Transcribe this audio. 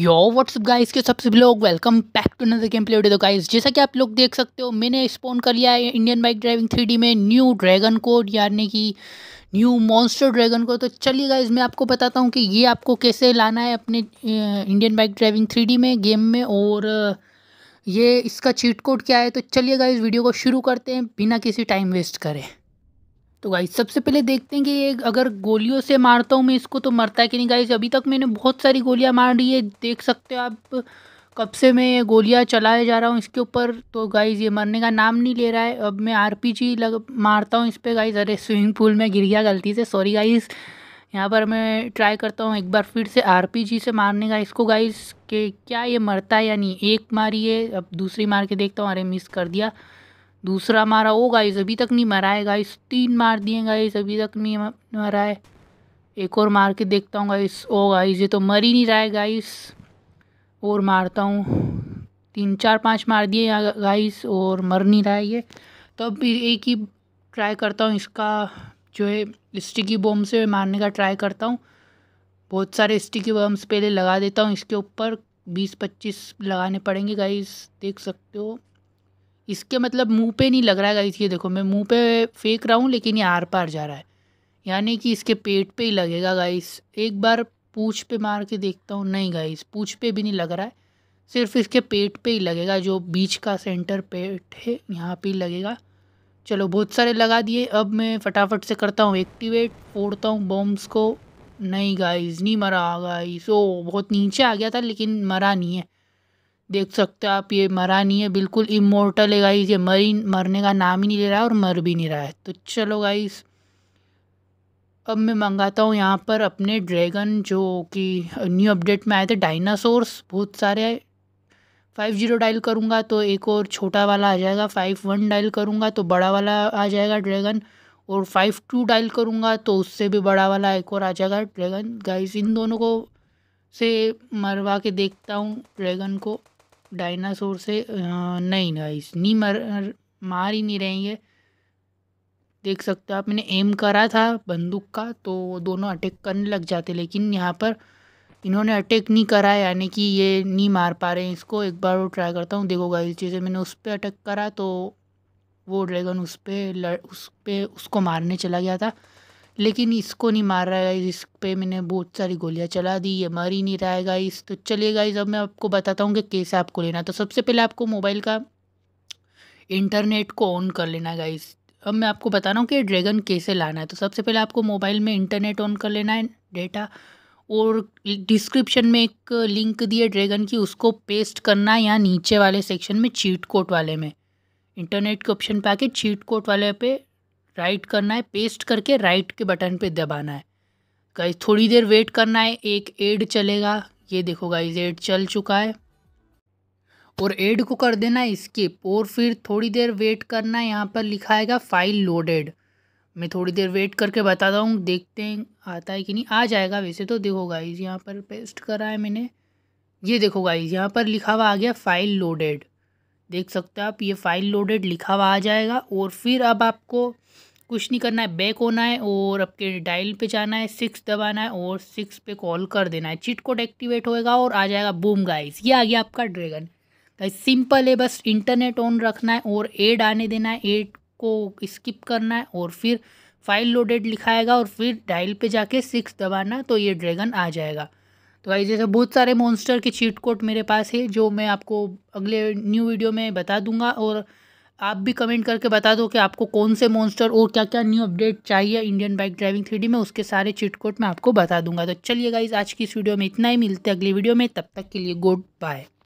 यो WhatsApp guys के सबसे लोग welcome back to another game play video guys जैसा कि आप लोग देख सकते हो मैंने स्पॉन कर लिया है इंडियन बाइक ड्राइविंग थ्री में न्यू ड्रैगन को यानी कि न्यू मॉन्स्टर ड्रैगन को तो चलिए गाइस मैं आपको बताता हूँ कि ये आपको कैसे लाना है अपने इंडियन बाइक ड्राइविंग थ्री में गेम में और ये इसका चीट कोड क्या है तो चलिए गाइज़ वीडियो को शुरू करते हैं बिना किसी टाइम वेस्ट करें तो गाइज सबसे पहले देखते हैं कि ये अगर गोलियों से मारता हूँ मैं इसको तो मरता है कि नहीं गाइज अभी तक मैंने बहुत सारी गोलियाँ मार ली है देख सकते हो आप कब से मैं ये गोलियाँ चलाए जा रहा हूँ इसके ऊपर तो गाइज़ ये मरने का नाम नहीं ले रहा है अब मैं आर लग मारता हूँ इस पर गाइज़ अरे स्विमिंग पूल में गिर गया गलती से सॉरी गाइज़ यहाँ पर मैं ट्राई करता हूँ एक बार फिर से आर से मारने का इसको गाइज़ के क्या ये मरता है या नहीं एक मारी है अब दूसरी मार के देखता हूँ अरे मिस कर दिया दूसरा मारा ओ गाइस अभी तक नहीं मरा है गाइस तीन मार दिए गाइस अभी तक नहीं मरा है एक और मार के देखता हूँ गाइस ओ गाइस ये तो मर ही नहीं रहा है गाइस और मारता हूँ तीन चार पाँच मार दिए गाइस और मर नहीं रहा है ये तो अब एक ही ट्राई करता हूँ इसका जो है स्टिकी बॉम्ब से मारने का ट्राई करता हूँ बहुत सारे स्टिकी बम्स पहले लगा देता हूँ इसके ऊपर बीस पच्चीस लगाने पड़ेंगे गाइस देख सकते हो इसके मतलब मुंह पे नहीं लग रहा है गाइस ये देखो मैं मुंह पे फेंक रहा हूँ लेकिन ये आर पार जा रहा है यानी कि इसके पेट पे ही लगेगा गाइस एक बार पूछ पे मार के देखता हूँ नहीं गाइस पूछ पे भी नहीं लग रहा है सिर्फ इसके पेट पे ही लगेगा जो बीच का सेंटर पेट है यहाँ पे लगेगा चलो बहुत सारे लगा दिए अब मैं फटाफट से करता हूँ एक्टिवेट फोड़ता हूँ बॉम्ब्स को नहीं गाइस नहीं मरा गाइस ओ बहुत नीचे आ गया था लेकिन मरा नहीं है देख सकते हो आप ये मरा नहीं है बिल्कुल इमोर्टल है गाइस ये मरी मरने का नाम ही नहीं ले रहा है और मर भी नहीं रहा है तो चलो गाइस अब मैं मंगाता हूँ यहाँ पर अपने ड्रैगन जो कि न्यू अपडेट में आए थे डायनासोर्स बहुत सारे फाइव जीरो डायल करूँगा तो एक और छोटा वाला आ जाएगा फाइव वन डायल करूँगा तो बड़ा वाला आ जाएगा ड्रैगन और फाइव टू डायल करूँगा तो उससे भी बड़ा वाला एक और आ जाएगा ड्रैगन गाइस इन दोनों को से मरवा के देखता हूँ ड्रैगन को डायनासोर से नहीं गाइस नहीं मर मार ही नहीं रहेंगे देख सकते हो आप मैंने एम करा था बंदूक का तो दोनों अटैक करने लग जाते लेकिन यहाँ पर इन्होंने अटैक नहीं करा यानी कि ये नहीं मार पा रहे हैं इसको एक बार वो ट्राई करता हूँ देखो गाइस जैसे मैंने उस पर अटैक करा तो वो ड्रैगन उस पर उस पर उसको मारने चला गया था लेकिन इसको नहीं मार रहा है गाइज़ इस पर मैंने बहुत सारी गोलियाँ चला दी ये मर ही नहीं रहा है गाइज़ तो चलिए गाइस अब मैं आपको बताता हूँ कि कैसे आपको लेना तो सबसे पहले आपको मोबाइल का इंटरनेट को ऑन कर लेना है गाइज़ अब मैं आपको बता रहा हूँ कि ड्रैगन कैसे लाना है तो सबसे पहले आपको मोबाइल में इंटरनेट ऑन कर लेना है डेटा और डिस्क्रिप्शन में एक लिंक दी है ड्रैगन की उसको पेस्ट करना है यहाँ नीचे वाले सेक्शन में चीट कोट वाले में इंटरनेट के ऑप्शन पे आके चीट कोट वाले पे राइट करना है पेस्ट करके राइट के बटन पे दबाना है गाइज थोड़ी देर वेट करना है एक एड चलेगा ये देखो गाइज एड चल चुका है और एड को कर देना है स्किप और फिर थोड़ी देर वेट करना है यहाँ पर लिखा है फाइल लोडेड मैं थोड़ी देर वेट करके बताता हूँ देखते हैं आता है कि नहीं आ जाएगा वैसे तो देखो गाइज यहाँ पर पेस्ट करा है मैंने ये देखो गाइज यहाँ पर लिखा हुआ आ गया फाइल लोडेड देख सकते हो आप ये फाइल लोडेड लिखा हुआ आ जाएगा और फिर अब आपको कुछ नहीं करना है बैक होना है और आपके डायल पे जाना है सिक्स दबाना है और सिक्स पे कॉल कर देना है चिट कोड एक्टिवेट होएगा और आ जाएगा बूम गाइस ये आ गया आपका ड्रैगन गाइस सिंपल है बस इंटरनेट ऑन रखना है और एड आने देना है एड को स्किप करना है और फिर फाइल लोडेड लिखाएगा और फिर डायल पर जाके सिक्स दबाना तो ये ड्रैगन आ जाएगा तो गाइज जैसे बहुत सारे मॉन्स्टर के चीट कोड मेरे पास है जो मैं आपको अगले न्यू वीडियो में बता दूंगा और आप भी कमेंट करके बता दो कि आपको कौन से मॉन्स्टर और क्या क्या न्यू अपडेट चाहिए इंडियन बाइक ड्राइविंग थ्री में उसके सारे चिटकोट मैं आपको बता दूंगा तो चलिए गाइज आज की इस वीडियो में इतना ही मिलते हैं अगली वीडियो में तब तक के लिए गुड बाय